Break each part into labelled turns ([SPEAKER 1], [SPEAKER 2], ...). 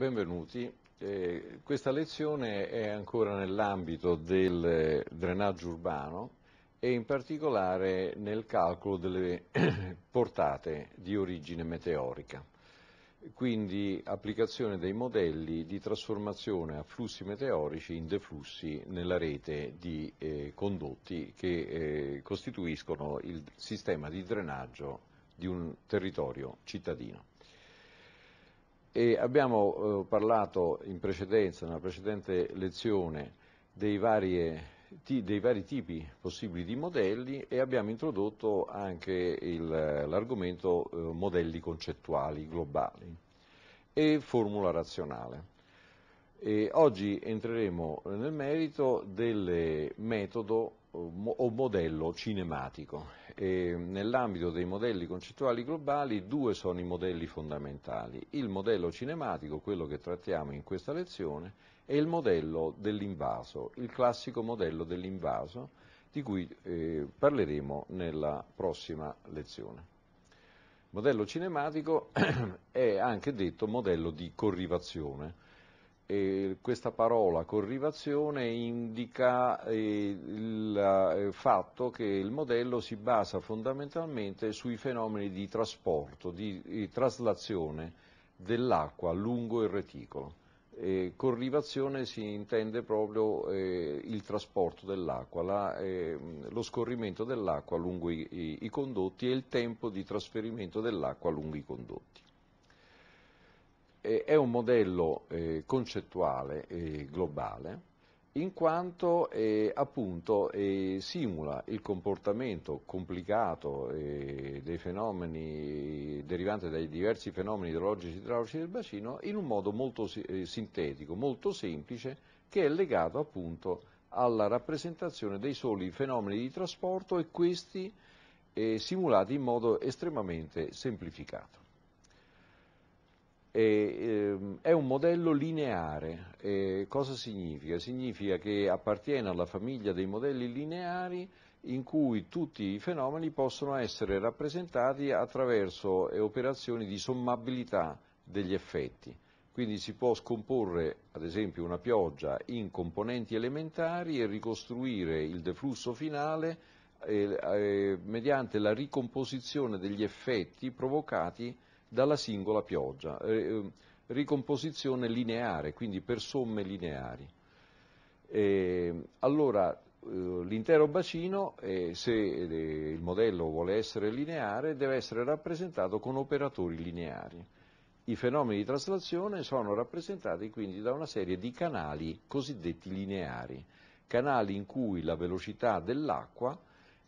[SPEAKER 1] benvenuti. Eh, questa lezione è ancora nell'ambito del drenaggio urbano e in particolare nel calcolo delle portate di origine meteorica, quindi applicazione dei modelli di trasformazione a flussi meteorici in deflussi nella rete di eh, condotti che eh, costituiscono il sistema di drenaggio di un territorio cittadino. E abbiamo eh, parlato in precedenza, nella precedente lezione, dei, varie, ti, dei, vari tipi possibili di modelli e abbiamo introdotto anche l'argomento eh, modelli concettuali globali e formula razionale. E oggi entreremo nel merito del metodo eh, o modello cinematico eh, nell'ambito dei modelli concettuali globali due sono i modelli fondamentali, il modello cinematico, quello che trattiamo in questa lezione, e il modello dell'invaso, il classico modello dell'invaso di cui eh, parleremo nella prossima lezione. Il Modello cinematico è anche detto modello di corrivazione, eh, questa parola corrivazione indica eh, il eh, fatto che il modello si basa fondamentalmente sui fenomeni di trasporto, di, di traslazione dell'acqua lungo il reticolo. corrivazione si intende proprio eh, il trasporto dell'acqua, la, eh, lo scorrimento dell'acqua lungo i, i, i condotti e il tempo di trasferimento dell'acqua lungo i condotti. Eh, è un modello eh, concettuale e globale in quanto eh, appunto eh, simula il comportamento complicato dei fenomeni derivanti dai diversi fenomeni idrologici e idraulici del bacino in un modo molto sintetico, molto semplice, che è legato appunto alla rappresentazione dei soli fenomeni di trasporto e questi simulati in modo estremamente semplificato. E, ehm, è un modello lineare. E cosa significa? Significa che appartiene alla famiglia dei modelli lineari in cui tutti i fenomeni possono essere rappresentati attraverso eh, operazioni di sommabilità degli effetti. Quindi si può scomporre, ad esempio, una pioggia in componenti elementari e ricostruire il deflusso finale eh, eh, mediante la ricomposizione degli effetti provocati dalla singola pioggia, eh, ehm, ricomposizione lineare, quindi per somme lineari. E ehm, allora eh, l'intero bacino, eh, se il modello vuole essere lineare, deve essere rappresentato con operatori lineari. I fenomeni di traslazione sono rappresentati quindi da una serie di canali cosiddetti lineari, canali in cui la velocità dell'acqua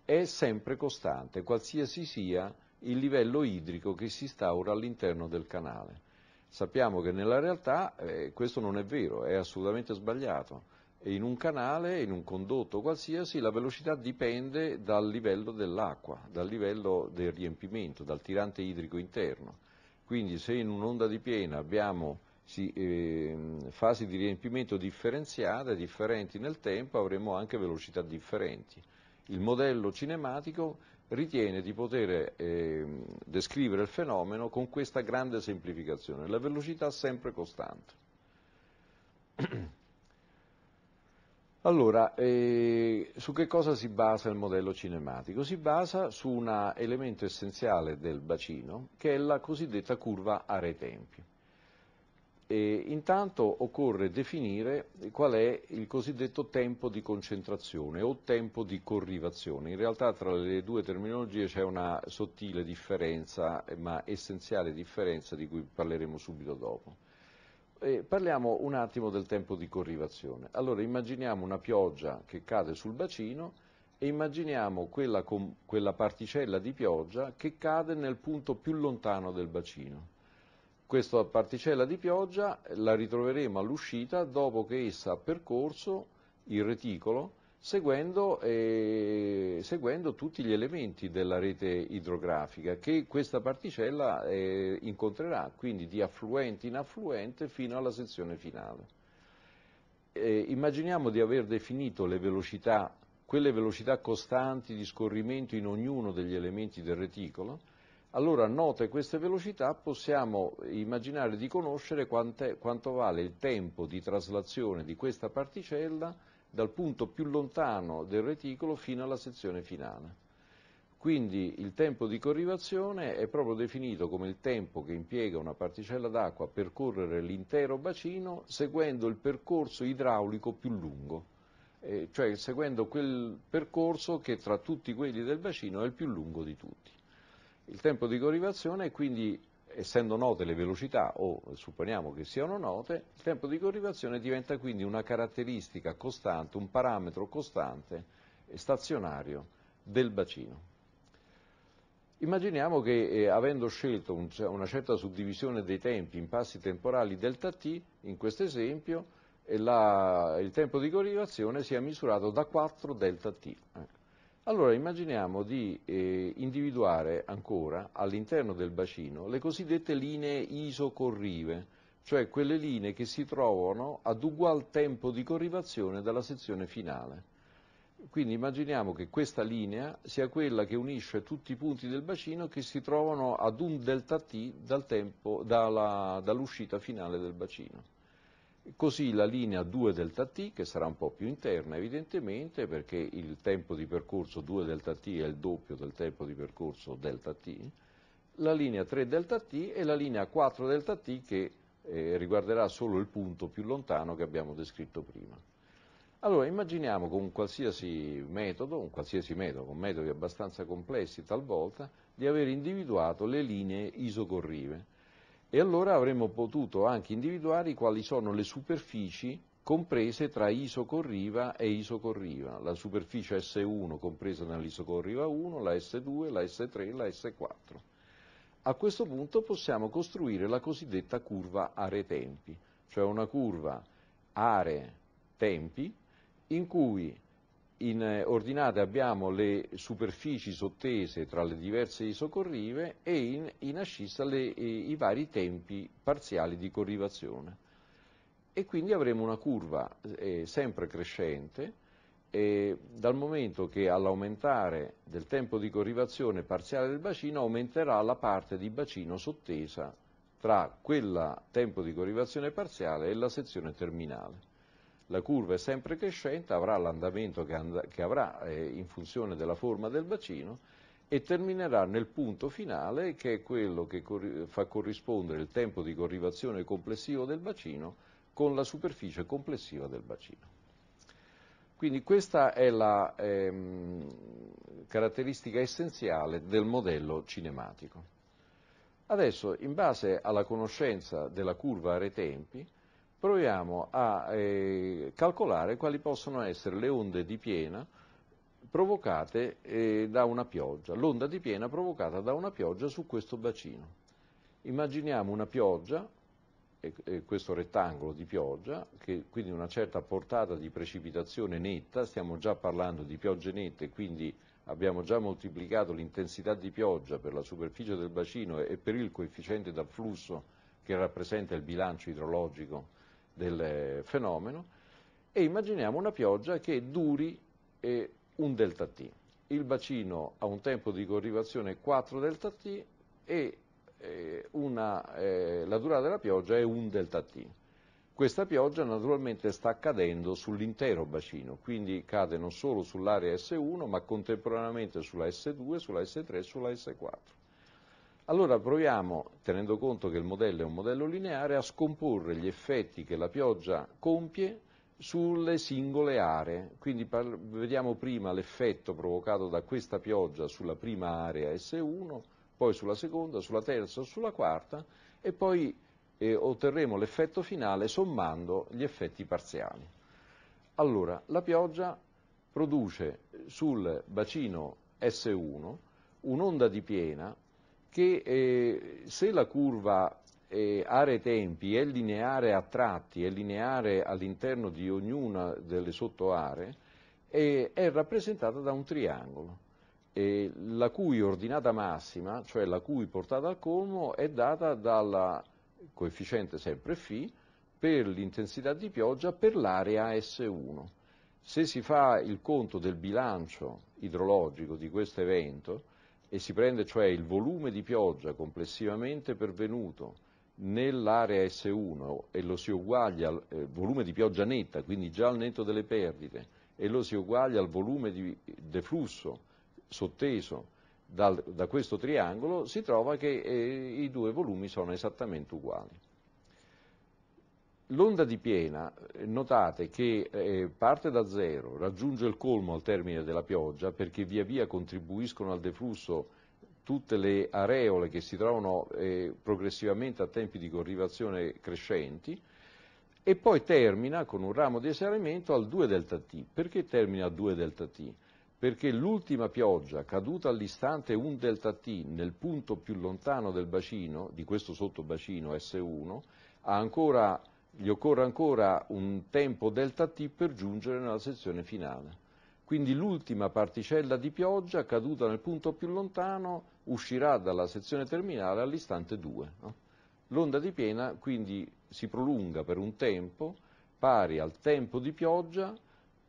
[SPEAKER 1] è sempre costante, qualsiasi sia il livello idrico che si instaura all'interno del canale. Sappiamo che nella realtà eh, questo non è vero, è assolutamente sbagliato. in un canale, in un condotto qualsiasi, la velocità dipende dal livello dell'acqua, dal livello del riempimento, dal tirante idrico interno. Quindi se in un'onda di piena abbiamo sì, eh, fasi di riempimento differenziate, differenti nel tempo, avremo anche velocità differenti. Il modello cinematico ritiene di poter eh, descrivere il fenomeno con questa grande semplificazione, la velocità sempre costante. Allora, eh, su che cosa si basa il modello cinematico? Si basa su un elemento essenziale del bacino che è la cosiddetta curva a re tempi e intanto occorre definire qual è il cosiddetto tempo di concentrazione o tempo di corrivazione. In realtà tra le due terminologie c'è una sottile differenza, ma essenziale differenza di cui parleremo subito dopo. E parliamo un attimo del tempo di corrivazione. Allora immaginiamo una pioggia che cade sul bacino e immaginiamo quella, quella particella di pioggia che cade nel punto più lontano del bacino questa particella di pioggia la ritroveremo all'uscita dopo che essa ha percorso il reticolo seguendo, eh, seguendo tutti gli elementi della rete idrografica che questa particella eh, incontrerà, quindi di affluente in affluente fino alla sezione finale. Eh, immaginiamo di aver definito le velocità, quelle velocità costanti di scorrimento in ognuno degli elementi del reticolo, allora, note queste velocità, possiamo immaginare di conoscere quanto vale il tempo di traslazione di questa particella dal punto più lontano del reticolo fino alla sezione finale. Quindi il tempo di corrivazione è proprio definito come il tempo che impiega una particella d'acqua a percorrere l'intero bacino seguendo il percorso idraulico più lungo, eh, cioè seguendo quel percorso che tra tutti quelli del bacino è il più lungo di tutti. Il tempo di corrivazione è quindi essendo note le velocità o supponiamo che siano note, il tempo di corrivazione diventa quindi una caratteristica costante, un parametro costante e stazionario del bacino. Immaginiamo che eh, avendo scelto un, una certa suddivisione dei tempi in passi temporali delta t, in questo esempio, la, il tempo di corrivazione sia misurato da 4 delta t. Eh. Allora immaginiamo di eh, individuare ancora all'interno del bacino le cosiddette linee isocorrive, cioè quelle linee che si trovano ad ugual tempo di corrivazione dalla sezione finale. Quindi immaginiamo che questa linea sia quella che unisce tutti i punti del bacino che si trovano ad un delta t dal dall'uscita finale del bacino. Così la linea 2 delta T, che sarà un po' più interna evidentemente, perché il tempo di percorso 2 delta T è il doppio del tempo di percorso delta T, la linea 3 delta T e la linea 4 delta T che eh, riguarderà solo il punto più lontano che abbiamo descritto prima. Allora immaginiamo con qualsiasi metodo, un qualsiasi metodo, con metodi abbastanza complessi talvolta, di aver individuato le linee isocorrive e allora avremmo potuto anche individuare quali sono le superfici comprese tra isocorriva e isocorriva, la superficie S1 compresa nell'isocorriva 1, la S2, la S3, la S4. A questo punto possiamo costruire la cosiddetta curva are-tempi, cioè una curva are-tempi in cui in eh, ordinate abbiamo le superfici sottese tra le diverse isocorrive e in, in ascissa le, i vari tempi parziali di corrivazione. E quindi avremo una curva eh, sempre crescente eh, dal momento che all'aumentare del tempo di corrivazione parziale del bacino aumenterà la parte di bacino sottesa tra quel tempo di corrivazione parziale e la sezione terminale la curva è sempre crescente, avrà l'andamento che, che, avrà eh, in funzione della forma del bacino e terminerà nel punto finale che è quello che cor fa corrispondere il tempo di corrivazione complessivo del bacino con la superficie complessiva del bacino. Quindi questa è la ehm, caratteristica essenziale del modello cinematico. Adesso, in base alla conoscenza della curva aree-tempi, proviamo a eh, calcolare quali possono essere le onde di piena provocate eh, da una pioggia, l'onda di piena provocata da una pioggia su questo bacino. Immaginiamo una pioggia, eh, questo rettangolo di pioggia, che quindi una certa portata di precipitazione netta, stiamo già parlando di piogge nette, quindi abbiamo già moltiplicato l'intensità di pioggia per la superficie del bacino e per il coefficiente d'afflusso che rappresenta il bilancio idrologico del fenomeno e immaginiamo una pioggia che duri eh, un delta T. Il bacino ha un tempo di corrivazione 4 delta T e eh, una, eh, la durata della pioggia è 1 delta T. Questa pioggia naturalmente sta cadendo sull'intero bacino, quindi cade non solo sull'area S1 ma contemporaneamente sulla S2, sulla S3 e sulla S4. Allora proviamo, tenendo conto che il modello è un modello lineare, a scomporre gli effetti che la pioggia compie sulle singole aree, quindi par- vediamo prima l'effetto provocato da questa pioggia sulla prima area S1, poi sulla seconda, sulla terza, o sulla quarta e poi eh, otterremo l'effetto finale sommando gli effetti parziali. Allora, la pioggia produce sul bacino S1 un'onda di piena che eh, se la curva eh, aree-tempi è lineare a tratti, è lineare all'interno di ognuna delle sottoaree, eh, è rappresentata da un triangolo, eh, la cui ordinata massima, cioè la cui portata al colmo, è data dal coefficiente sempre φ per l'intensità di pioggia per l'area S1. Se si fa il conto del bilancio idrologico di questo evento, e si prende cioè il volume di pioggia complessivamente pervenuto nell'area S1 e lo si uguaglia al eh, volume di pioggia netta, quindi già al netto delle perdite, e lo si uguaglia al volume di deflusso sotteso dal, da questo triangolo, si trova che eh, i due volumi sono esattamente uguali. L'onda di piena, eh, notate che eh, parte da zero, raggiunge il colmo al termine della pioggia perché via via contribuiscono al deflusso tutte le areole che si trovano eh, progressivamente a tempi di corrivazione crescenti e poi termina con un ramo di esaurimento al 2 delta T. Perché termina a 2 delta T? Perché l'ultima pioggia caduta all'istante 1 delta T nel punto più lontano del bacino, di questo sottobacino S1, ha ancora gli occorre ancora un tempo delta t per giungere nella sezione finale. Quindi l'ultima particella di pioggia caduta nel punto più lontano uscirà dalla sezione terminale all'istante 2. No? L'onda di piena quindi si prolunga per un tempo pari al tempo di pioggia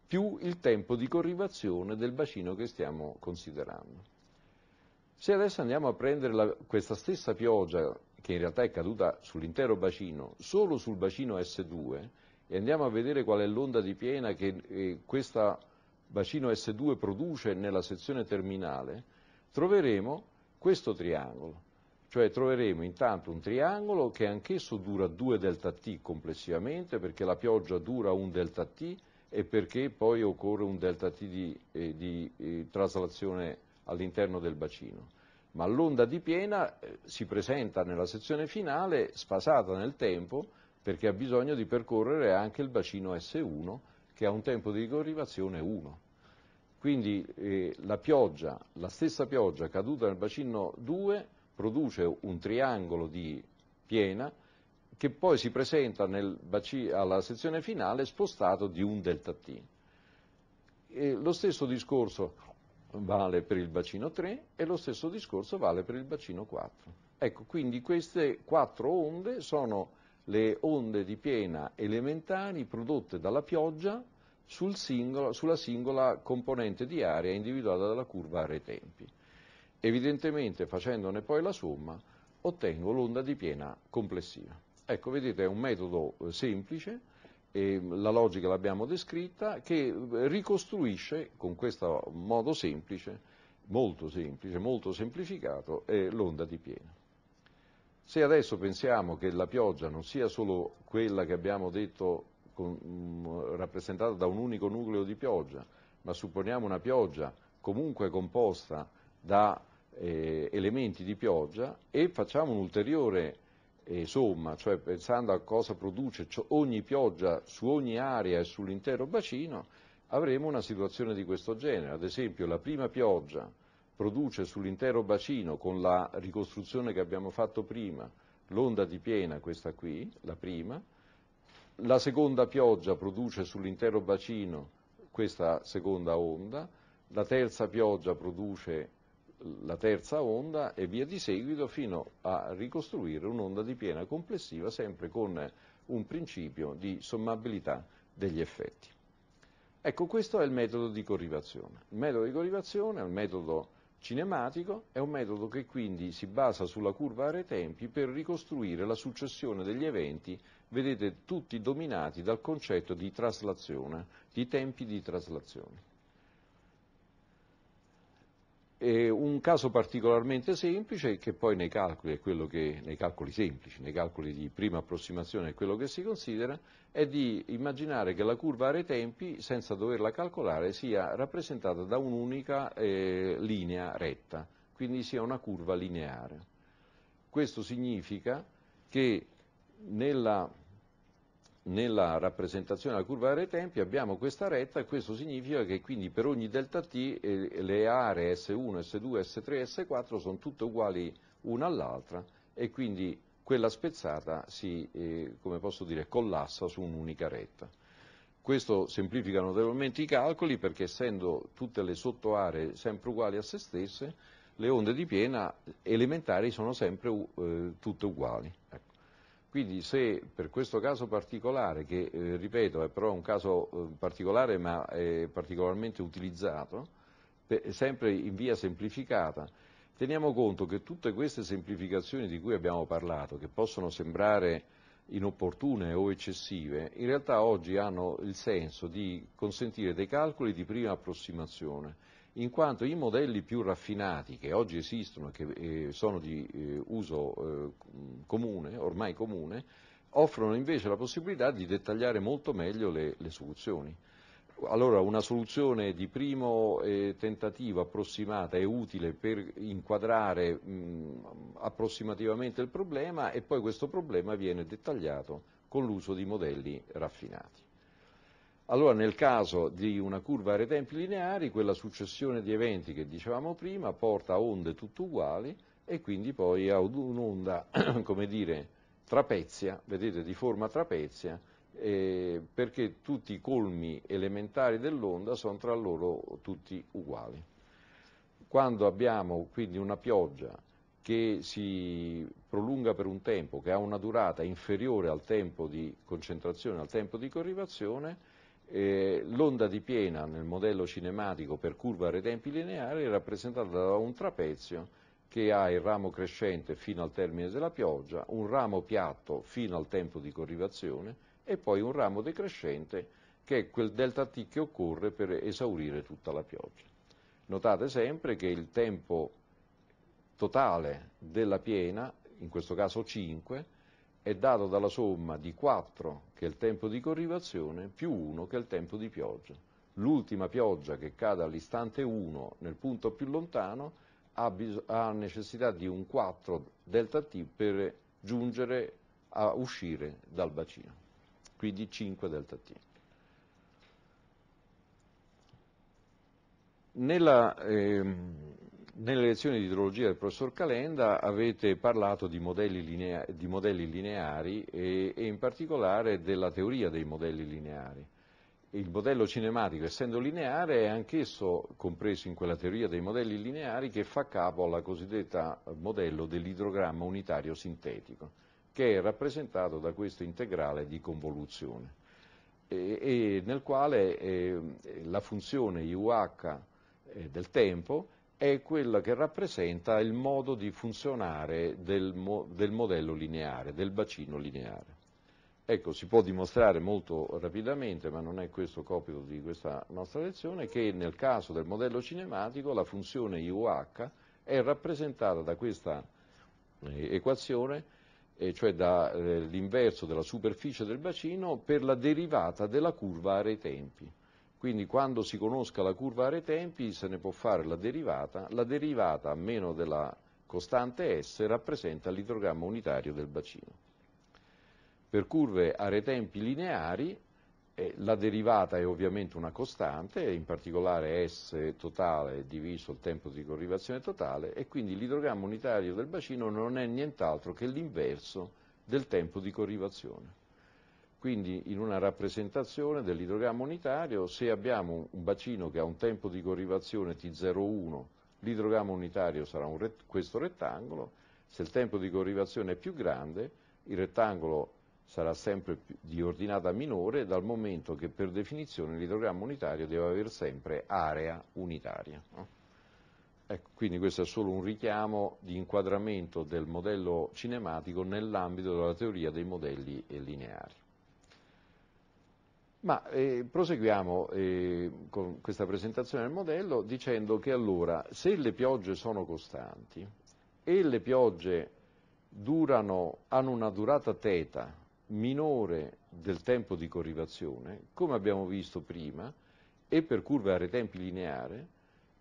[SPEAKER 1] più il tempo di corrivazione del bacino che stiamo considerando. Se adesso andiamo a prendere la, questa stessa pioggia che in realtà è caduta sull'intero bacino, solo sul bacino S2, e andiamo a vedere qual è l'onda di piena che eh, questo bacino S2 produce nella sezione terminale, troveremo questo triangolo, cioè troveremo intanto un triangolo che anch'esso dura 2 delta T complessivamente perché la pioggia dura un delta T e perché poi occorre un delta T di, eh, di eh, traslazione all'interno del bacino ma l'onda di piena eh, si presenta nella sezione finale sfasata nel tempo perché ha bisogno di percorrere anche il bacino S1 che ha un tempo di ricorrivazione 1. Quindi eh, la pioggia, la stessa pioggia caduta nel bacino 2 produce un triangolo di piena che poi si presenta alla sezione finale spostato di un delta T. E lo stesso discorso vale per il bacino 3 e lo stesso discorso vale per il bacino 4. Ecco, quindi queste quattro onde sono le onde di piena elementari prodotte dalla pioggia sul singolo, sulla singola componente di area individuata dalla curva area tempi. Evidentemente facendone poi la somma ottengo l'onda di piena complessiva. Ecco, vedete, è un metodo eh, semplice e la logica l'abbiamo descritta, che ricostruisce con questo modo semplice, molto semplice, molto semplificato, l'onda di piena. Se adesso pensiamo che la pioggia non sia solo quella che abbiamo detto con, rappresentata da un unico nucleo di pioggia, ma supponiamo una pioggia comunque composta da eh, elementi di pioggia e facciamo un'ulteriore somma, cioè pensando a cosa produce ogni pioggia su ogni area e sull'intero bacino, avremo una situazione di questo genere. Ad esempio la prima pioggia produce sull'intero bacino, con la ricostruzione che abbiamo fatto prima, l'onda di piena, questa qui, la prima, la seconda pioggia produce sull'intero bacino questa seconda onda, la terza pioggia produce la terza onda e via di seguito fino a ricostruire un'onda di piena complessiva sempre con un principio di sommabilità degli effetti. Ecco, questo è il metodo di corrivazione. Il metodo di corrivazione è un metodo cinematico, è un metodo che quindi si basa sulla curva aree tempi per ricostruire la successione degli eventi, vedete tutti dominati dal concetto di traslazione, di tempi di traslazione. E un caso particolarmente semplice che poi nei calcoli, che, nei calcoli semplici, nei calcoli di prima approssimazione è quello che si considera, è di immaginare che la curva aree tempi, senza doverla calcolare, sia rappresentata da un'unica eh, linea retta, quindi sia una curva lineare. Questo significa che nella nella rappresentazione della curva dei tempi abbiamo questa retta e questo significa che quindi per ogni delta t eh, le aree S1, S2, S3 S4 sono tutte uguali una all'altra e quindi quella spezzata si, eh, come posso dire, collassa su un'unica retta. Questo semplifica notevolmente i calcoli perché essendo tutte le sottoaree sempre uguali a se stesse, le onde di piena elementari sono sempre eh, tutte uguali. Ecco. Quindi se per questo caso particolare, che eh, ripeto è però un caso eh, particolare ma è particolarmente utilizzato, per, sempre in via semplificata, teniamo conto che tutte queste semplificazioni di cui abbiamo parlato, che possono sembrare inopportune o eccessive, in realtà oggi hanno il senso di consentire dei calcoli di prima approssimazione in quanto i modelli più raffinati che oggi esistono e che eh, sono di eh, uso eh, comune, ormai comune, offrono invece la possibilità di dettagliare molto meglio le, le soluzioni. Allora una soluzione di primo eh, tentativo approssimata è utile per inquadrare mh, approssimativamente il problema e poi questo problema viene dettagliato con l'uso di modelli raffinati. Allora nel caso di una curva a area tempi lineari, quella successione di eventi che dicevamo prima porta a onde tutte uguali e quindi poi a un'onda, come dire, trapezia, vedete, di forma trapezia, eh, perché tutti i colmi elementari dell'onda sono tra loro tutti uguali. Quando abbiamo quindi una pioggia che si prolunga per un tempo, che ha una durata inferiore al tempo di concentrazione, al tempo di corrivazione, eh, l'onda di piena nel modello cinematico per curva a tempi lineari è rappresentata da un trapezio che ha il ramo crescente fino al termine della pioggia, un ramo piatto fino al tempo di corrivazione e poi un ramo decrescente che è quel delta T che occorre per esaurire tutta la pioggia. Notate sempre che il tempo totale della piena, in questo caso 5, è dato dalla somma di 4 che è il tempo di corrivazione più 1 che è il tempo di pioggia. L'ultima pioggia che cade all'istante 1 nel punto più lontano ha, ha necessità di un 4 delta T per giungere a uscire dal bacino, quindi 5 delta T. Nella, ehm, nelle lezioni di idrologia del professor Calenda avete parlato di modelli, linea, di modelli lineari e, e, in particolare della teoria dei modelli lineari. Il modello cinematico, essendo lineare, è anch'esso compreso in quella teoria dei modelli lineari che fa capo alla cosiddetta modello dell'idrogramma unitario sintetico, che è rappresentato da questo integrale di convoluzione, e, e nel quale eh, la funzione IUH eh, del tempo è quella che rappresenta il modo di funzionare del, mo del modello lineare, del bacino lineare. Ecco, si può dimostrare molto rapidamente, ma non è questo copito di questa nostra lezione, che nel caso del modello cinematico la funzione UH è rappresentata da questa eh, equazione, eh, cioè dall'inverso eh, della superficie del bacino, per la derivata della curva aree tempi. Quindi quando si conosca la curva area tempi se ne può fare la derivata, la derivata a meno della costante S rappresenta l'idrogramma unitario del bacino. Per curve area tempi lineari eh, la derivata è ovviamente una costante, in particolare S totale diviso il tempo di corrivazione totale e quindi l'idrogramma unitario del bacino non è nient'altro che l'inverso del tempo di corrivazione. Quindi in una rappresentazione dell'idrogramma unitario, se abbiamo un bacino che ha un tempo di corrivazione T01, l'idrogramma unitario sarà un ret questo rettangolo, se il tempo di corrivazione è più grande, il rettangolo sarà sempre di ordinata minore dal momento che per definizione l'idrogramma unitario deve avere sempre area unitaria. Ecco, quindi questo è solo un richiamo di inquadramento del modello cinematico nell'ambito della teoria dei modelli lineari. Ma eh, proseguiamo eh, con questa presentazione del modello dicendo che allora se le piogge sono costanti e le piogge durano, hanno una durata teta minore del tempo di corrivazione, come abbiamo visto prima, e per curve a retempi lineare,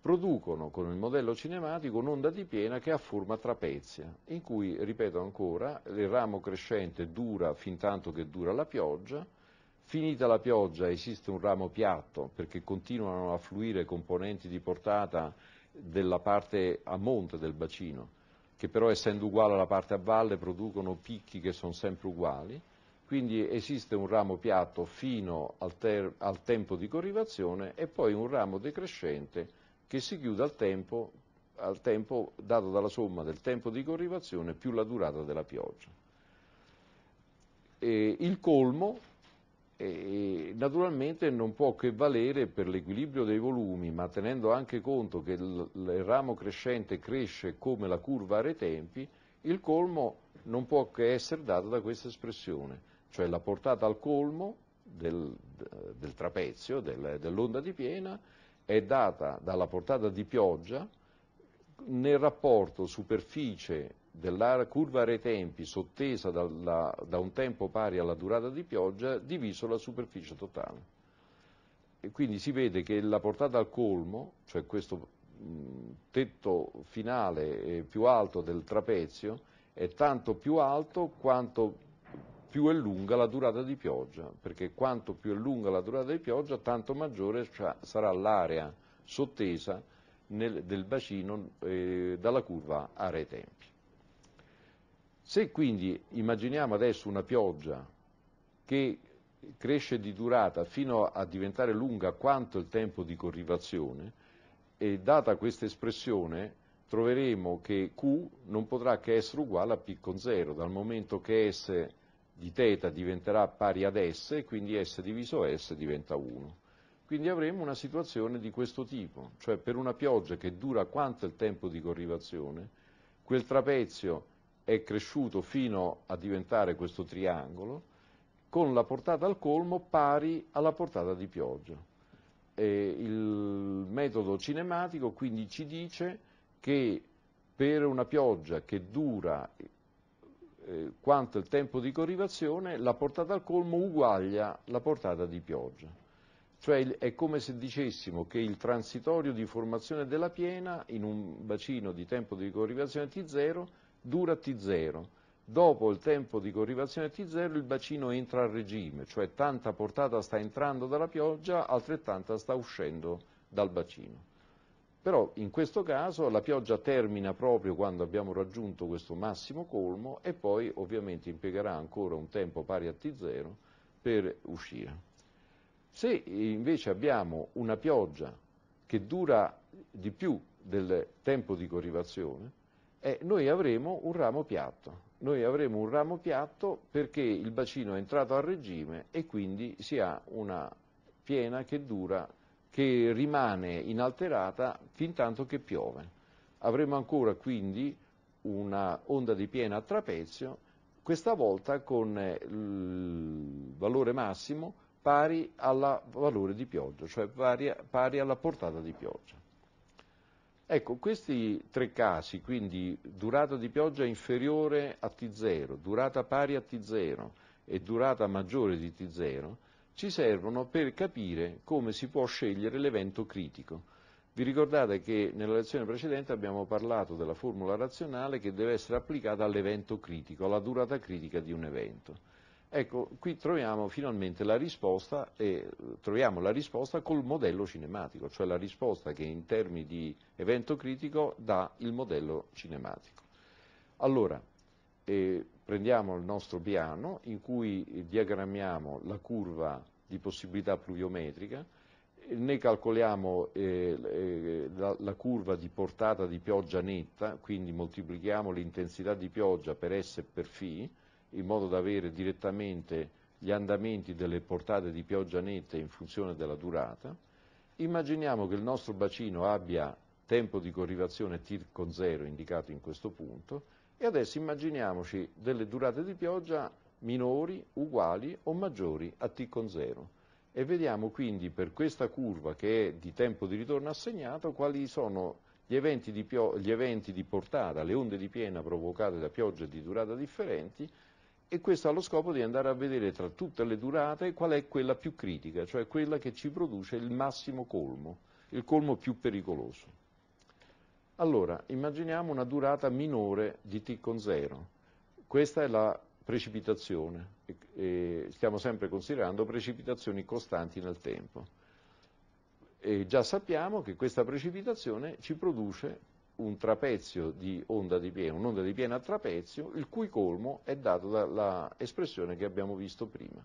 [SPEAKER 1] producono con il modello cinematico un'onda di piena che ha forma trapezia, in cui, ripeto ancora, il ramo crescente dura fin tanto che dura la pioggia, Finita la pioggia esiste un ramo piatto perché continuano a fluire componenti di portata della parte a monte del bacino, che però essendo uguale alla parte a valle producono picchi che sono sempre uguali, quindi esiste un ramo piatto fino al, ter- al tempo di corrivazione e poi un ramo decrescente che si chiude al tempo, al tempo dato dalla somma del tempo di corrivazione più la durata della pioggia. E il colmo e naturalmente non può che valere per l'equilibrio dei volumi, ma tenendo anche conto che il, il ramo crescente cresce come la curva a retempi, il colmo non può che essere dato da questa espressione, cioè la portata al colmo del, del trapezio, del, dell'onda di piena, è data dalla portata di pioggia nel rapporto superficie della curva re-tempi sottesa dalla, da un tempo pari alla durata di pioggia diviso la superficie totale. E quindi si vede che la portata al colmo, cioè questo mh, tetto finale eh, più alto del trapezio, è tanto più alto quanto più è lunga la durata di pioggia, perché quanto più è lunga la durata di pioggia, tanto maggiore sarà l'area sottesa nel, del bacino eh, dalla curva a re tempi. Se quindi immaginiamo adesso una pioggia che cresce di durata fino a diventare lunga quanto il tempo di corrivazione, e data questa espressione troveremo che Q non potrà che essere uguale a P con 0, dal momento che S di θ diventerà pari ad S, quindi S diviso S diventa 1. Quindi avremo una situazione di questo tipo, cioè per una pioggia che dura quanto il tempo di corrivazione, quel trapezio è cresciuto fino a diventare questo triangolo con la portata al colmo pari alla portata di pioggia. E il metodo cinematico quindi ci dice che per una pioggia che dura eh, quanto il tempo di corrivazione, la portata al colmo uguaglia la portata di pioggia. Cioè è come se dicessimo che il transitorio di formazione della piena in un bacino di tempo di corrivazione T0 dura T0. Dopo il tempo di corrivazione T0 il bacino entra a regime, cioè tanta portata sta entrando dalla pioggia, altrettanta sta uscendo dal bacino. Però in questo caso la pioggia termina proprio quando abbiamo raggiunto questo massimo colmo e poi ovviamente impiegherà ancora un tempo pari a T0 per uscire. Se invece abbiamo una pioggia che dura di più del tempo di corrivazione, eh, noi avremo un ramo piatto. Noi avremo un ramo piatto perché il bacino è entrato a regime e quindi si ha una piena che dura, che rimane inalterata fin tanto che piove. Avremo ancora quindi una onda di piena a trapezio, questa volta con eh, il valore massimo pari al valore di pioggia, cioè pari alla portata di pioggia. Ecco, questi tre casi, quindi durata di pioggia inferiore a T0, durata pari a T0 e durata maggiore di T0, ci servono per capire come si può scegliere l'evento critico. Vi ricordate che nella lezione precedente abbiamo parlato della formula razionale che deve essere applicata all'evento critico, alla durata critica di un evento. Ecco, qui troviamo finalmente la risposta, e eh, troviamo la risposta col modello cinematico, cioè la risposta che in termini di evento critico dà il modello cinematico. Allora, eh, prendiamo il nostro piano in cui diagrammiamo la curva di possibilità pluviometrica, eh, ne calcoliamo eh, eh, la, la curva di portata di pioggia netta, quindi moltiplichiamo l'intensità di pioggia per S e per Φ, in modo da avere direttamente gli andamenti delle portate di pioggia nette in funzione della durata. Immaginiamo che il nostro bacino abbia tempo di corrivazione T con 0 indicato in questo punto e adesso immaginiamoci delle durate di pioggia minori, uguali o maggiori a T con 0 e vediamo quindi per questa curva che è di tempo di ritorno assegnato quali sono gli eventi di, gli eventi di portata, le onde di piena provocate da piogge di durata differenti e questo ha lo scopo di andare a vedere tra tutte le durate qual è quella più critica, cioè quella che ci produce il massimo colmo, il colmo più pericoloso. Allora, immaginiamo una durata minore di T con 0, questa è la precipitazione, e, e stiamo sempre considerando precipitazioni costanti nel tempo. E già sappiamo che questa precipitazione ci produce un trapezio di onda di piena, un'onda di piena a trapezio, il cui colmo è dato dall'espressione che abbiamo visto prima.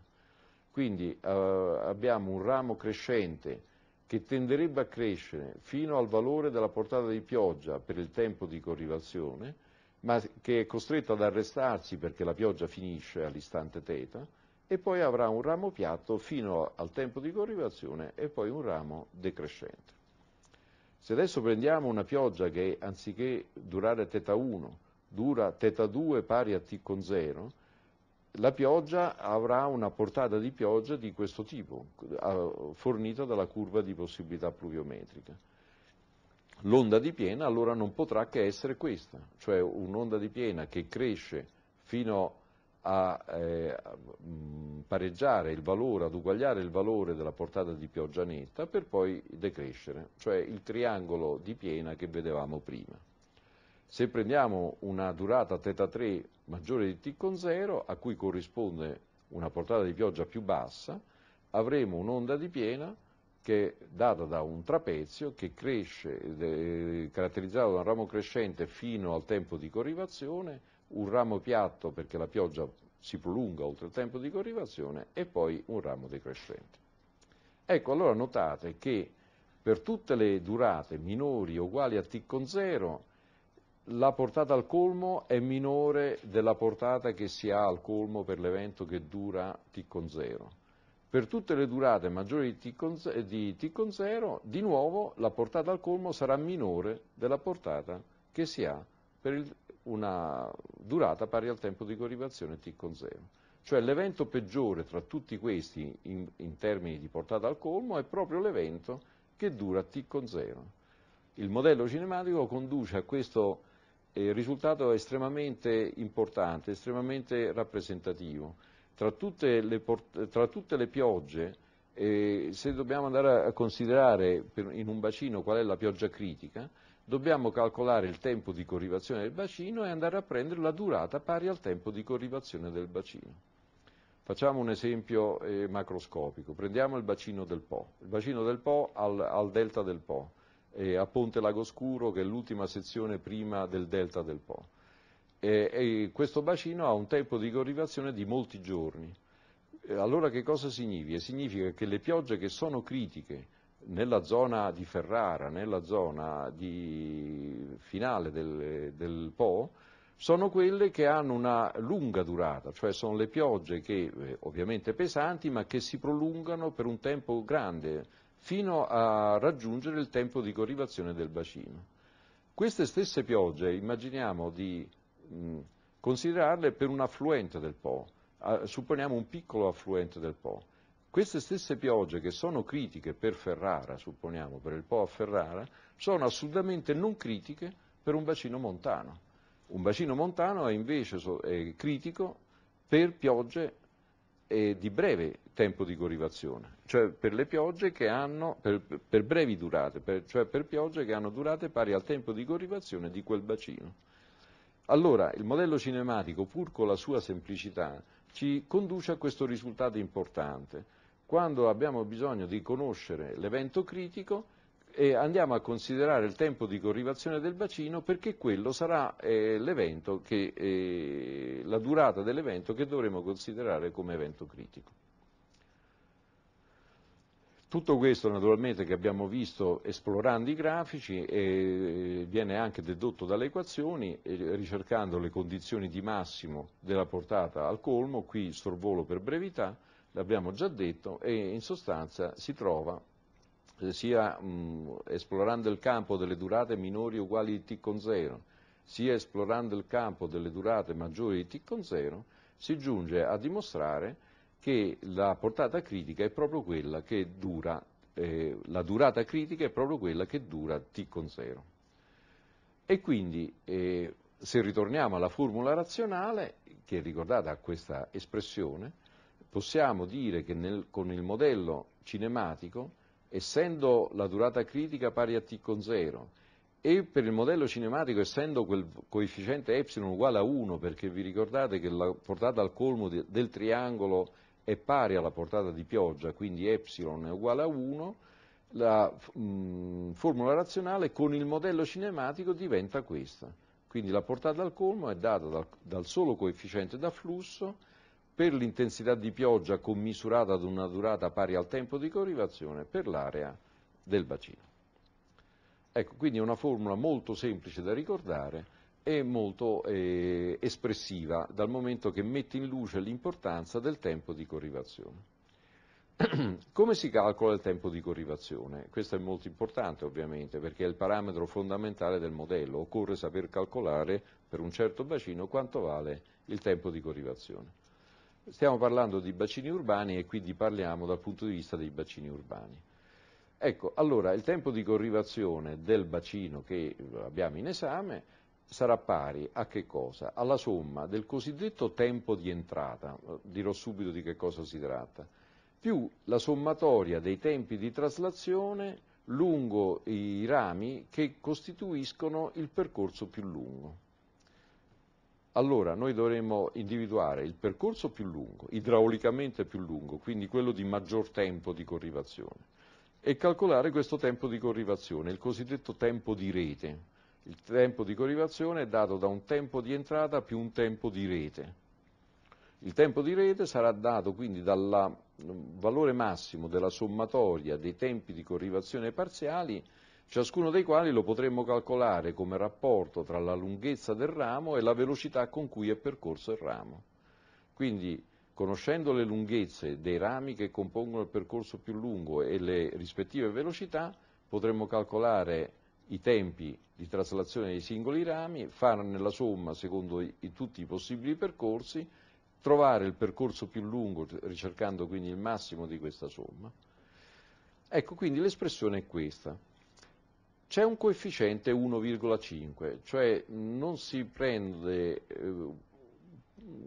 [SPEAKER 1] Quindi eh, abbiamo un ramo crescente che tenderebbe a crescere fino al valore della portata di pioggia per il tempo di corrivazione, ma che è costretto ad arrestarsi perché la pioggia finisce all'istante teta, e poi avrà un ramo piatto fino al tempo di corrivazione e poi un ramo decrescente. Se adesso prendiamo una pioggia che anziché durare θ 1 dura θ 2 pari a t con 0, la pioggia avrà una portata di pioggia di questo tipo, fornita dalla curva di possibilità pluviometrica. L'onda di piena allora non potrà che essere questa, cioè un'onda di piena che cresce fino a a, eh, pareggiare il valore, ad uguagliare il valore della portata di pioggia netta per poi decrescere, cioè il triangolo di piena che vedevamo prima. Se prendiamo una durata θ3 maggiore di t con 0, a cui corrisponde una portata di pioggia più bassa, avremo un'onda di piena che è data da un trapezio che cresce, eh, caratterizzato da un ramo crescente fino al tempo di corrivazione, un ramo piatto perché la pioggia si prolunga oltre il tempo di corrivazione e poi un ramo decrescente. Ecco, allora notate che per tutte le durate minori uguali a t con 0, la portata al colmo è minore della portata che si ha al colmo per l'evento che dura t con 0. Per tutte le durate maggiori di t, con, di 0, di nuovo la portata al colmo sarà minore della portata che si ha per il una durata pari al tempo di corribazione T con 0. Cioè l'evento peggiore tra tutti questi in, in, termini di portata al colmo è proprio l'evento che dura T con 0. Il modello cinematico conduce a questo eh, risultato estremamente importante, estremamente rappresentativo. Tra tutte le, tra tutte le piogge, eh, se dobbiamo andare a considerare per, in un bacino qual è la pioggia critica, dobbiamo calcolare il tempo di corrivazione del bacino e andare a prendere la durata pari al tempo di corrivazione del bacino. Facciamo un esempio eh, macroscopico, prendiamo il bacino del Po, il bacino del Po al, al delta del Po, eh, a Ponte Lago Scuro, che è l'ultima sezione prima del delta del Po. E, e questo bacino ha un tempo di corrivazione di molti giorni. allora che cosa significa? Significa che le piogge che sono critiche nella zona di Ferrara, nella zona di finale del, del Po, sono quelle che hanno una lunga durata, cioè sono le piogge che eh, ovviamente pesanti ma che si prolungano per un tempo grande fino a raggiungere il tempo di corrivazione del bacino. Queste stesse piogge immaginiamo di mh, mm, considerarle per un affluente del Po, eh, supponiamo un piccolo affluente del Po. Queste stesse piogge che sono critiche per Ferrara, supponiamo, per il Po a Ferrara, sono assolutamente non critiche per un bacino montano. Un bacino montano è invece è critico per piogge eh, di breve tempo di corrivazione, cioè per le piogge che hanno, per, per brevi durate, per, cioè per piogge che hanno durate pari al tempo di corrivazione di quel bacino. Allora, il modello cinematico, pur con la sua semplicità, ci conduce a questo risultato importante, quando abbiamo bisogno di conoscere l'evento critico e andiamo a considerare il tempo di corrivazione del bacino perché quello sarà eh, che, eh, la durata dell'evento che dovremo considerare come evento critico. Tutto questo naturalmente che abbiamo visto esplorando i grafici eh, viene anche dedotto dalle equazioni eh, ricercando le condizioni di massimo della portata al colmo, qui sorvolo per brevità, l'abbiamo già detto, e in sostanza si trova eh, sia mh, esplorando il campo delle durate minori uguali di t con 0, sia esplorando il campo delle durate maggiori di t con 0, si giunge a dimostrare che la portata critica è proprio quella che dura, eh, la durata critica è proprio quella che dura t con 0. E quindi, eh, se ritorniamo alla formula razionale, che è ricordata a questa espressione, possiamo dire che nel, con il modello cinematico, essendo la durata critica pari a T con 0 e per il modello cinematico essendo quel coefficiente epsilon uguale a 1 perché vi ricordate che la portata al colmo de, del triangolo è pari alla portata di pioggia, quindi epsilon è uguale a 1, la mh, mm, formula razionale con il modello cinematico diventa questa. Quindi la portata al colmo è data dal, dal solo coefficiente d'afflusso per l'intensità di pioggia commisurata ad una durata pari al tempo di corrivazione per l'area del bacino. Ecco, quindi è una formula molto semplice da ricordare e molto eh, espressiva dal momento che mette in luce l'importanza del tempo di corrivazione. Come si calcola il tempo di corrivazione? Questo è molto importante ovviamente perché è il parametro fondamentale del modello, occorre saper calcolare per un certo bacino quanto vale il tempo di corrivazione. Stiamo parlando di bacini urbani e quindi parliamo dal punto di vista dei bacini urbani. Ecco, allora il tempo di corrivazione del bacino che eh, abbiamo in esame sarà pari a che cosa? Alla somma del cosiddetto tempo di entrata, eh, dirò subito di che cosa si tratta, più la sommatoria dei tempi di traslazione lungo i rami che costituiscono il percorso più lungo allora noi dovremmo individuare il percorso più lungo, idraulicamente più lungo, quindi quello di maggior tempo di corrivazione, e calcolare questo tempo di corrivazione, il cosiddetto tempo di rete. Il tempo di corrivazione è dato da un tempo di entrata più un tempo di rete. Il tempo di rete sarà dato quindi dal mm, valore massimo della sommatoria dei tempi di corrivazione parziali ciascuno dei quali lo potremmo calcolare come rapporto tra la lunghezza del ramo e la velocità con cui è percorso il ramo. Quindi, conoscendo le lunghezze dei rami che compongono il percorso più lungo e le rispettive velocità, potremmo calcolare i tempi di traslazione dei singoli rami, farne la somma secondo i, i, tutti i possibili percorsi, trovare il percorso più lungo ricercando quindi il massimo di questa somma. Ecco, quindi l'espressione è questa. C'è un coefficiente 1,5, cioè non si prende eh,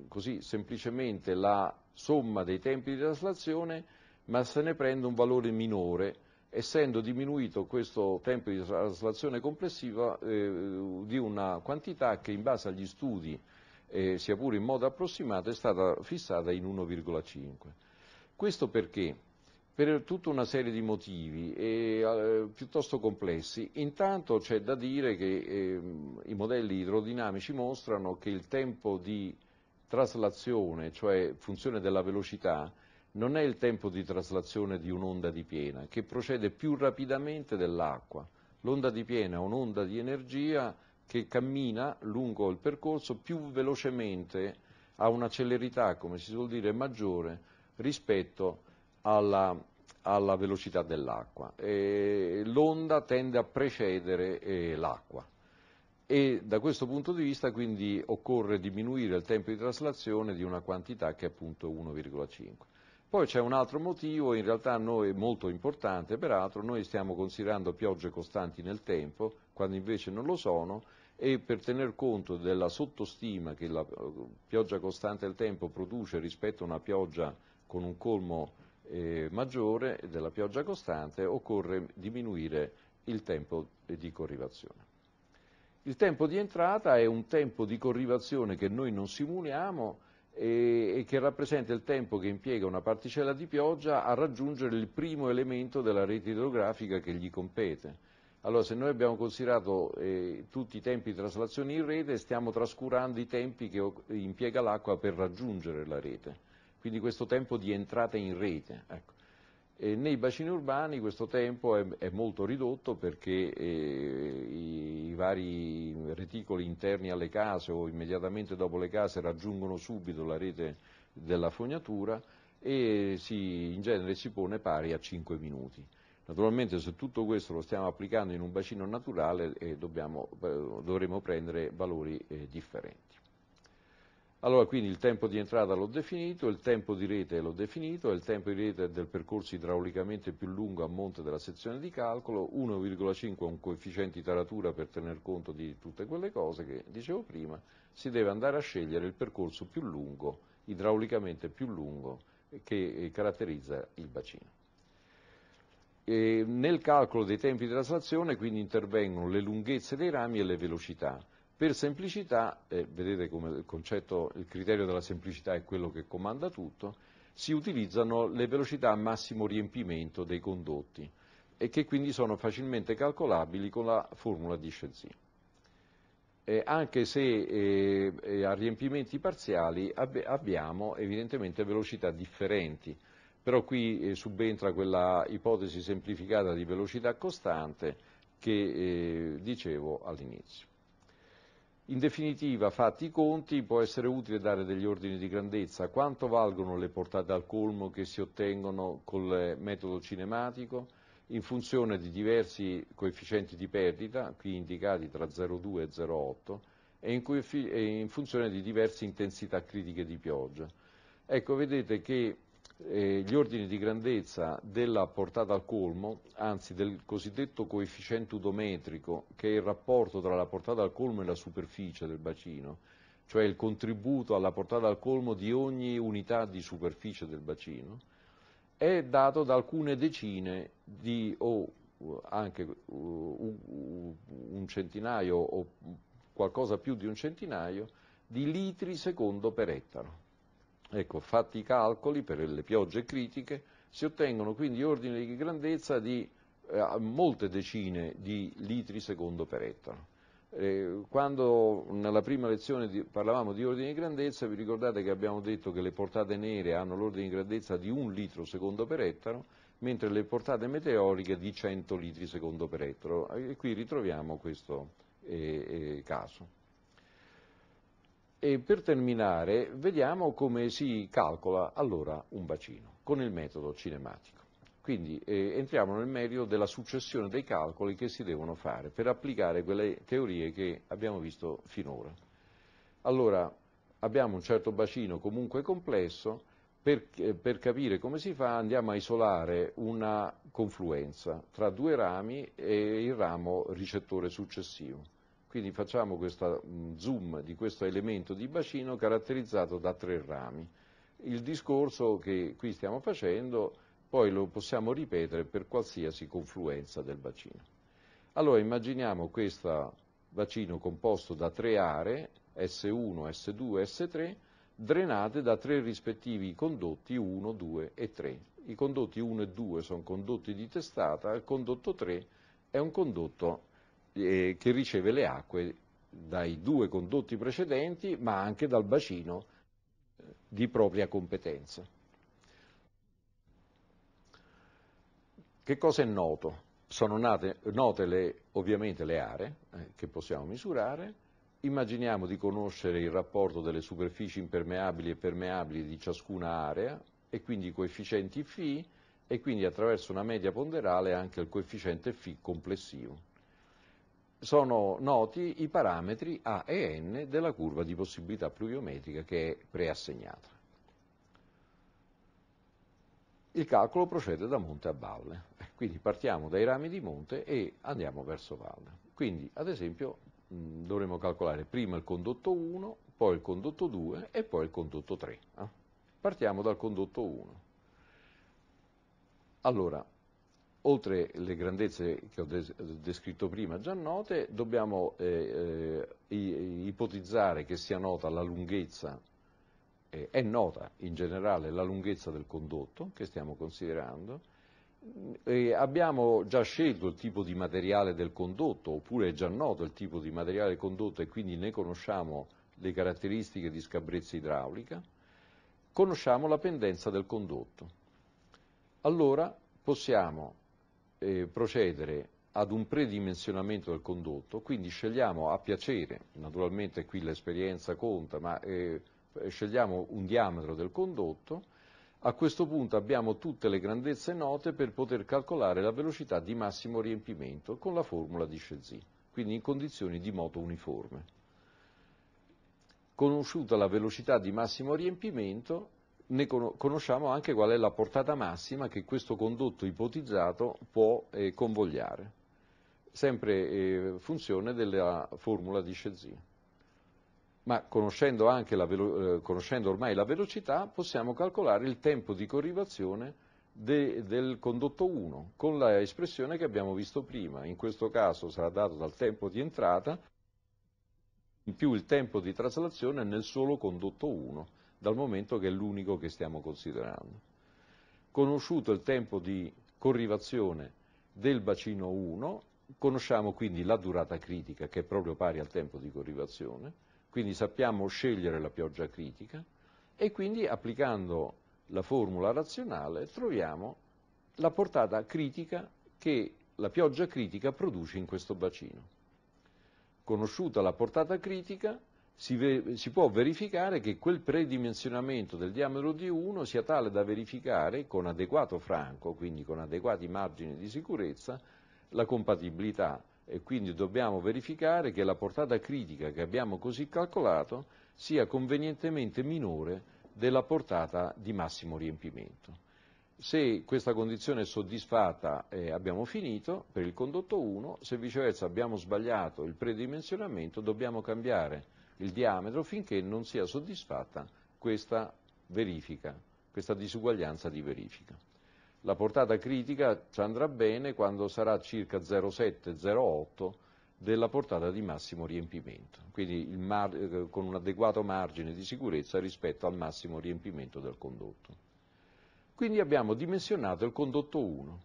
[SPEAKER 1] così semplicemente la somma dei tempi di traslazione, ma se ne prende un valore minore, essendo diminuito questo tempo di traslazione complessiva eh, di una quantità che in base agli studi, eh, sia pure in modo approssimato, è stata fissata in 1,5. Questo perché? per tutta una serie di motivi e, eh, piuttosto complessi. Intanto c'è da dire che eh, i modelli idrodinamici mostrano che il tempo di traslazione, cioè funzione della velocità, non è il tempo di traslazione di un'onda di piena, che procede più rapidamente dell'acqua. L'onda di piena è un'onda di energia che cammina lungo il percorso più velocemente, ha una celerità, come si suol dire, maggiore rispetto alla alla velocità dell'acqua. E l'onda tende a precedere eh, l'acqua e da questo punto di vista quindi occorre diminuire il tempo di traslazione di una quantità che è appunto 1,5. Poi c'è un altro motivo, in realtà noi, molto importante peraltro, noi stiamo considerando piogge costanti nel tempo, quando invece non lo sono, e per tener conto della sottostima che la eh, pioggia costante nel tempo produce rispetto a una pioggia con un colmo eh, maggiore della pioggia costante occorre diminuire il tempo di corrivazione. Il tempo di entrata è un tempo di corrivazione che noi non simuliamo e, e che rappresenta il tempo che impiega una particella di pioggia a raggiungere il primo elemento della rete idrografica che gli compete. Allora, se noi abbiamo considerato eh, tutti i tempi di traslazione in rete, stiamo trascurando i tempi che impiega l'acqua per raggiungere la rete quindi questo tempo di entrata in rete. Ecco. nei bacini urbani questo tempo è, è molto ridotto perché eh, i, i, vari reticoli interni alle case o immediatamente dopo le case raggiungono subito la rete della fognatura e si, in genere si pone pari a 5 minuti. Naturalmente se tutto questo lo stiamo applicando in un bacino naturale eh, dobbiamo, eh, dovremo prendere valori eh, differenti. Allora quindi il tempo di entrata l'ho definito, il tempo di rete l'ho definito, il tempo di rete del percorso idraulicamente più lungo a monte della sezione di calcolo, 1,5 è un coefficiente di taratura per tener conto di tutte quelle cose che dicevo prima, si deve andare a scegliere il percorso più lungo, idraulicamente più lungo, che eh, caratterizza il bacino. E nel calcolo dei tempi di traslazione quindi intervengono le lunghezze dei rami e le velocità per semplicità, eh, vedete come il, concetto, il criterio della semplicità è quello che comanda tutto, si utilizzano le velocità a massimo riempimento dei condotti e che quindi sono facilmente calcolabili con la formula di Shenzhen. Eh, anche se eh, eh, a riempimenti parziali ab- abbiamo evidentemente velocità differenti, però qui eh, subentra quella ipotesi semplificata di velocità costante che eh, dicevo all'inizio. In definitiva, fatti i conti, può essere utile dare degli ordini di grandezza. Quanto valgono le portate al colmo che si ottengono col metodo cinematico? In funzione di diversi coefficienti di perdita, qui indicati tra 0,2 e 0,8, e in funzione di diverse intensità critiche di pioggia. Ecco, vedete che eh, gli ordini di grandezza della portata al colmo, anzi del cosiddetto coefficiente udometrico, che è il rapporto tra la portata al colmo e la superficie del bacino, cioè il contributo alla portata al colmo di ogni unità di superficie del bacino, è dato da alcune decine di, o anche un centinaio o qualcosa più di un centinaio di litri secondo per ettaro. Ecco, fatti i calcoli per le piogge critiche, si ottengono quindi ordini di grandezza di eh, molte decine di litri secondo per ettaro. Eh, quando nella prima lezione di, parlavamo di ordini di grandezza, vi ricordate che abbiamo detto che le portate nere hanno l'ordine di grandezza di un litro secondo per ettaro, mentre le portate meteoriche di 100 litri secondo per ettaro. E qui ritroviamo questo eh, eh caso. E per terminare vediamo come si calcola allora un bacino con il metodo cinematico. Quindi eh, entriamo nel merito della successione dei calcoli che si devono fare per applicare quelle teorie che abbiamo visto finora. Allora, abbiamo un certo bacino comunque complesso, per, eh, per capire come si fa andiamo a isolare una confluenza tra due rami e il ramo ricettore successivo. Quindi facciamo questo mm, zoom di questo elemento di bacino caratterizzato da tre rami. Il discorso che qui stiamo facendo poi lo possiamo ripetere per qualsiasi confluenza del bacino. Allora immaginiamo questo bacino composto da tre aree, S1, S2, S3, drenate da tre rispettivi condotti 1, 2 e 3. I condotti 1 e 2 sono condotti di testata, il condotto 3 è un condotto eh, che riceve le acque dai due condotti precedenti ma anche dal bacino eh, di propria competenza. Che cosa è noto? Sono nate, note le, ovviamente le aree eh, che possiamo misurare, immaginiamo di conoscere il rapporto delle superfici impermeabili e permeabili di ciascuna area e quindi i coefficienti φ e quindi attraverso una media ponderale anche il coefficiente φ complessivo sono noti i parametri A e N della curva di possibilità pluviometrica che è preassegnata. Il calcolo procede da monte a valle, quindi partiamo dai rami di monte e andiamo verso valle. Quindi, ad esempio, mm, dovremmo calcolare prima il condotto 1, poi il condotto 2 e poi il condotto 3. Eh? Partiamo dal condotto 1. Allora, oltre le grandezze che ho descritto prima già note, dobbiamo eh, eh, ipotizzare che sia nota la lunghezza, eh, è nota in generale la lunghezza del condotto che stiamo considerando, e abbiamo già scelto il tipo di materiale del condotto, oppure è già noto il tipo di materiale del condotto e quindi ne conosciamo le caratteristiche di scabrezza idraulica, conosciamo la pendenza del condotto. Allora possiamo eh, procedere ad un predimensionamento del condotto, quindi scegliamo a piacere, naturalmente qui l'esperienza conta, ma eh, scegliamo un diametro del condotto, a questo punto abbiamo tutte le grandezze note per poter calcolare la velocità di massimo riempimento con la formula di Chezzy, quindi in condizioni di moto uniforme. Conosciuta la velocità di massimo riempimento, ne conosciamo anche qual è la portata massima che questo condotto ipotizzato può eh, convogliare, sempre eh, funzione della formula di Shezia. Ma conoscendo, la velo- eh, conoscendo, ormai la velocità possiamo calcolare il tempo di corrivazione de- del condotto 1 con l'espressione che abbiamo visto prima, in questo caso sarà dato dal tempo di entrata in più il tempo di traslazione nel solo condotto 1 dal momento che è l'unico che stiamo considerando. Conosciuto il tempo di corrivazione del bacino 1, conosciamo quindi la durata critica che è proprio pari al tempo di corrivazione, quindi sappiamo scegliere la pioggia critica e quindi applicando la formula razionale troviamo la portata critica che la pioggia critica produce in questo bacino. Conosciuta la portata critica, si, si, può verificare che quel predimensionamento del diametro di 1 sia tale da verificare con adeguato franco, quindi con adeguati margini di sicurezza, la compatibilità e quindi dobbiamo verificare che la portata critica che abbiamo così calcolato sia convenientemente minore della portata di massimo riempimento. Se questa condizione è soddisfatta eh, abbiamo finito per il condotto 1, se viceversa abbiamo sbagliato il predimensionamento dobbiamo cambiare il diametro finché non sia soddisfatta questa verifica, questa disuguaglianza di verifica. La portata critica ci andrà bene quando sarà circa 0,7-0,8 della portata di massimo riempimento, quindi mar- eh, con un adeguato margine di sicurezza rispetto al massimo riempimento del condotto. Quindi abbiamo dimensionato il condotto 1,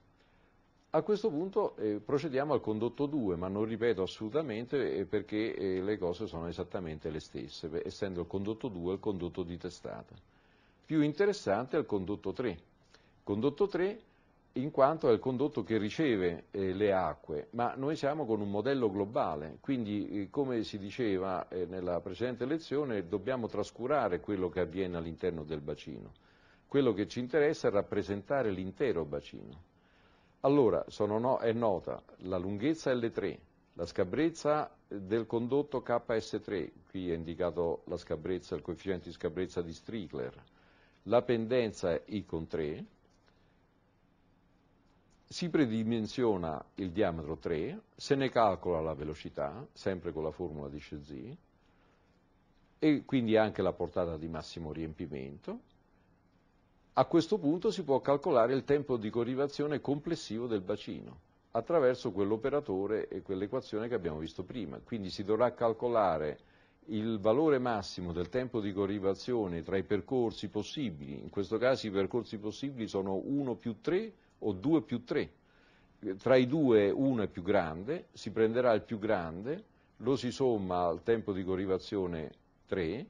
[SPEAKER 1] a questo punto eh, procediamo al condotto 2, ma non ripeto assolutamente eh, perché eh, le cose sono esattamente le stesse, essendo il condotto 2 il condotto di testata. Più interessante è il condotto 3. Condotto 3 in quanto è il condotto che riceve eh, le acque, ma noi siamo con un modello globale, quindi eh, come si diceva nella precedente lezione dobbiamo trascurare quello che avviene all'interno del bacino. Quello che ci interessa è rappresentare l'intero bacino. Allora, no, è nota la lunghezza L3, la scabrezza del condotto KS3, qui è indicato il coefficiente di scabrezza di Strickler, la pendenza I con 3, si predimensiona il diametro 3, se ne calcola la velocità, sempre con la formula di Chezzy, e quindi anche la portata di massimo riempimento, a questo punto si può calcolare il tempo di corrivazione complessivo del bacino attraverso quell'operatore e quell'equazione che abbiamo visto prima. Quindi si dovrà calcolare il valore massimo del tempo di corrivazione tra i percorsi possibili, in questo caso i percorsi possibili sono 1 più 3 o 2 più 3, tra i due uno è più grande, si prenderà il più grande, lo si somma al tempo di corrivazione 3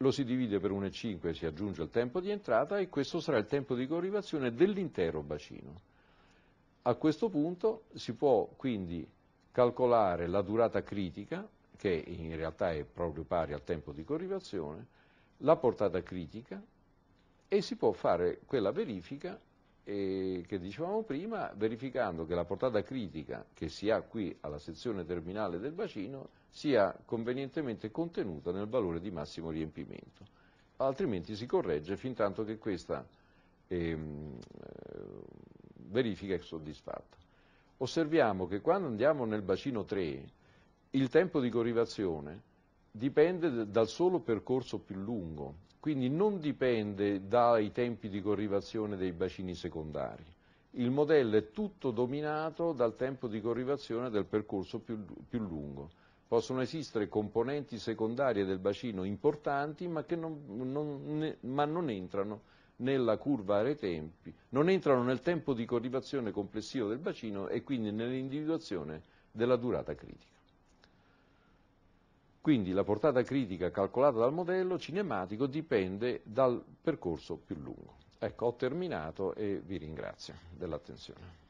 [SPEAKER 1] lo si divide per 1,5 e si aggiunge il tempo di entrata e questo sarà il tempo di coagulazione dell'intero bacino. A questo punto si può quindi calcolare la durata critica, che in realtà è proprio pari al tempo di corrivazione, la portata critica e si può fare quella verifica eh, che dicevamo prima, verificando che la portata critica che si ha qui alla sezione terminale del bacino sia convenientemente contenuta nel valore di massimo riempimento, altrimenti si corregge fin tanto che questa ehm, eh, verifica è soddisfatta. Osserviamo che quando andiamo nel bacino 3 il tempo di corrivazione dipende dal solo percorso più lungo, quindi non dipende dai tempi di corrivazione dei bacini secondari. Il modello è tutto dominato dal tempo di corrivazione del percorso più, più lungo possono esistere componenti secondarie del bacino importanti ma, non, non, ne, ma non, entrano nella curva tempi, non entrano nel tempo di corrivazione complessivo del bacino e quindi nell'individuazione della durata critica. Quindi la portata critica calcolata dal modello cinematico dipende dal percorso più lungo. Ecco, ho terminato e vi ringrazio dell'attenzione.